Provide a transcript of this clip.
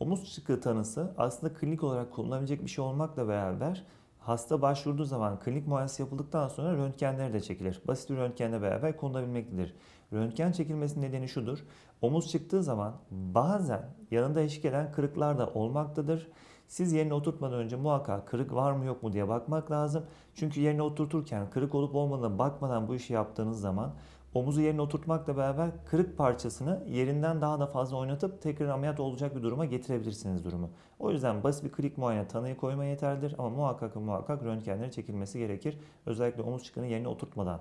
Omuz çıkığı tanısı aslında klinik olarak kullanabilecek bir şey olmakla beraber hasta başvurduğu zaman klinik muayenesi yapıldıktan sonra röntgenleri de çekilir. Basit bir röntgenle beraber konulabilmektedir. Röntgen çekilmesinin nedeni şudur. Omuz çıktığı zaman bazen yanında eşlik eden kırıklar da olmaktadır. Siz yerine oturtmadan önce muhakkak kırık var mı yok mu diye bakmak lazım. Çünkü yerine oturturken kırık olup olmadığına bakmadan bu işi yaptığınız zaman omuzu yerine oturtmakla beraber kırık parçasını yerinden daha da fazla oynatıp tekrar ameliyat olacak bir duruma getirebilirsiniz durumu. O yüzden basit bir kırık muayene tanıyı koyma yeterlidir ama muhakkak muhakkak röntgenleri çekilmesi gerekir. Özellikle omuz çıkını yerine oturtmadan